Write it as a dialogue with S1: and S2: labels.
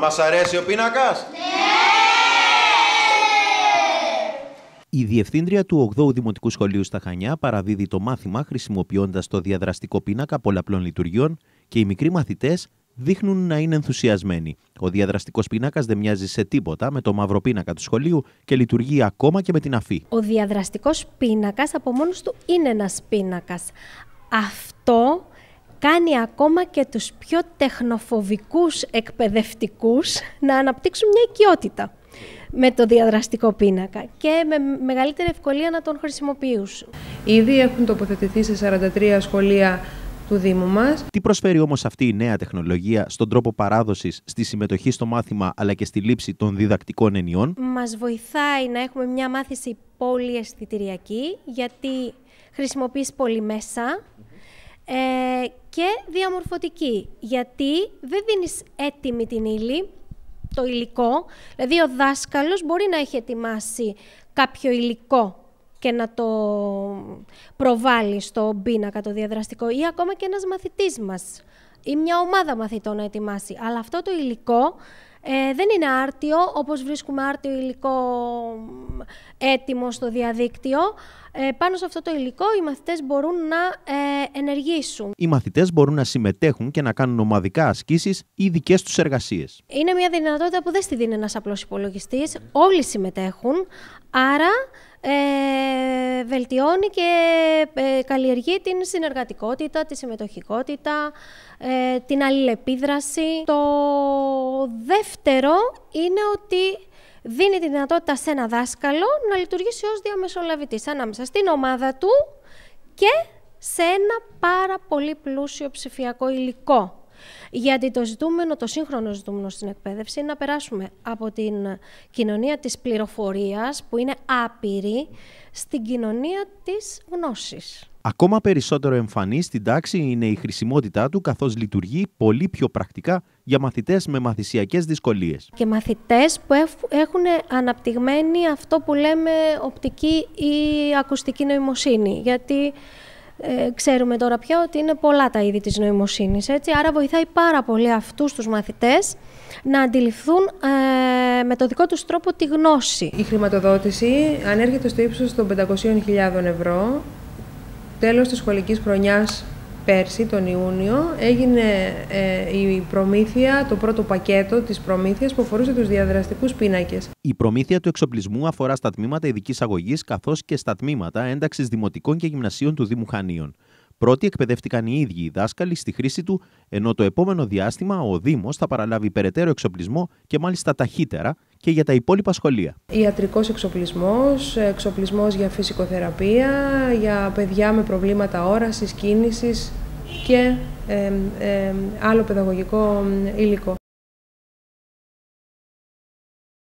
S1: Μας αρέσει ο πίνακας? Ναι! Η Διευθύντρια του 8ου Δημοτικού Σχολείου στα Χανιά παραδίδει το μάθημα χρησιμοποιώντας το διαδραστικό πίνακα πολλαπλών λειτουργιών και οι μικροί μαθητές δείχνουν να είναι ενθουσιασμένοι. Ο διαδραστικός πίνακας δεν μοιάζει σε τίποτα με το μαύρο πίνακα του σχολείου και λειτουργεί ακόμα και με την αφή.
S2: Ο διαδραστικός πίνακας από μόνος του είναι ένας πίνακας κάνει ακόμα και τους πιο τεχνοφοβικούς εκπαιδευτικούς να αναπτύξουν μια οικειότητα με το διαδραστικό πίνακα και με
S3: μεγαλύτερη ευκολία να τον χρησιμοποιήσουν. Ήδη έχουν τοποθετηθεί σε 43 σχολεία του Δήμου μας.
S1: Τι προσφέρει όμως αυτή η νέα τεχνολογία στον τρόπο παράδοσης, στη συμμετοχή στο μάθημα αλλά και στη λήψη των διδακτικών ενιών.
S2: Μας βοηθάει να έχουμε μια μάθηση πολύ αισθητηριακή γιατί χρησιμοποιείς πολύ μέσα ε, διαμορφωτική, γιατί δεν δίνεις έτοιμη την ύλη, το υλικό, δηλαδή ο δάσκαλος μπορεί να έχει ετοιμάσει κάποιο υλικό και να το προβάλλει στο πίνακα το διαδραστικό ή ακόμα και ένας μαθητής μας ή μια ομάδα μαθητών να ετοιμάσει. Αλλά αυτό το υλικό ε, δεν είναι άρτιο, όπως βρίσκουμε άρτιο υλικό έτοιμο στο διαδίκτυο. Ε, πάνω σε αυτό το υλικό οι μαθητές μπορούν να ε, ενεργήσουν.
S1: Οι μαθητές μπορούν να συμμετέχουν και να κάνουν ομαδικά ασκήσεις ή δικές τους εργασίες.
S2: Είναι μια δυνατότητα που δεν στη δίνει ένας απλός υπολογιστής. Όλοι συμμετέχουν, άρα ε, βελτιώνει και ε, καλλιεργεί την συνεργατικότητα, τη συμμετοχικότητα, ε, την αλληλεπίδραση. Το δεύτερο είναι ότι δίνει τη δυνατότητα σε ένα δάσκαλο να λειτουργήσει ως διαμεσολαβητής ανάμεσα στην ομάδα του και σε ένα πάρα πολύ πλούσιο ψηφιακό υλικό. Γιατί το ζητούμενο, το σύγχρονο ζητούμενο στην εκπαίδευση είναι να περάσουμε από την κοινωνία της πληροφορίας, που είναι άπειρη, στην κοινωνία της γνώσης.
S1: Ακόμα περισσότερο εμφανής στην τάξη είναι η χρησιμότητά του καθώς λειτουργεί πολύ πιο πρακτικά για μαθητές με μαθησιακές δυσκολίες.
S2: Και μαθητές που έχουν αναπτυγμένη αυτό που λέμε οπτική ή ακουστική νοημοσύνη, γιατί ε, ξέρουμε τώρα πια ότι είναι πολλά τα είδη της νοημοσύνης, έτσι. Άρα βοηθάει πάρα πολύ αυτούς τους μαθητές να
S3: αντιληφθούν ε, με το δικό τους τρόπο τη γνώση. Η χρηματοδότηση ανέρχεται στο ύψος των 500.000 ευρώ τέλος της σχολικής χρονιάς πέρσι τον Ιούνιο έγινε ε, η προμήθεια, το πρώτο πακέτο της προμήθειας που αφορούσε τους διαδραστικούς πίνακες.
S1: Η προμήθεια του εξοπλισμού αφορά στα τμήματα ειδικής αγωγής καθώς και στα τμήματα ένταξης δημοτικών και γυμνασίων του Δήμου Χανίων. Πρώτοι εκπαιδεύτηκαν οι ίδιοι οι δάσκαλοι στη χρήση του, ενώ το επόμενο διάστημα ο Δήμος θα παραλάβει περαιτέρω εξοπλισμό και μάλιστα ταχύτερα και για τα υπόλοιπα σχολεία.
S3: Ιατρικός εξοπλισμός, εξοπλισμός για φυσικοθεραπεία, για παιδιά με προβλήματα όρασης, κίνησης και ε, άλλο παιδαγωγικό υλικό.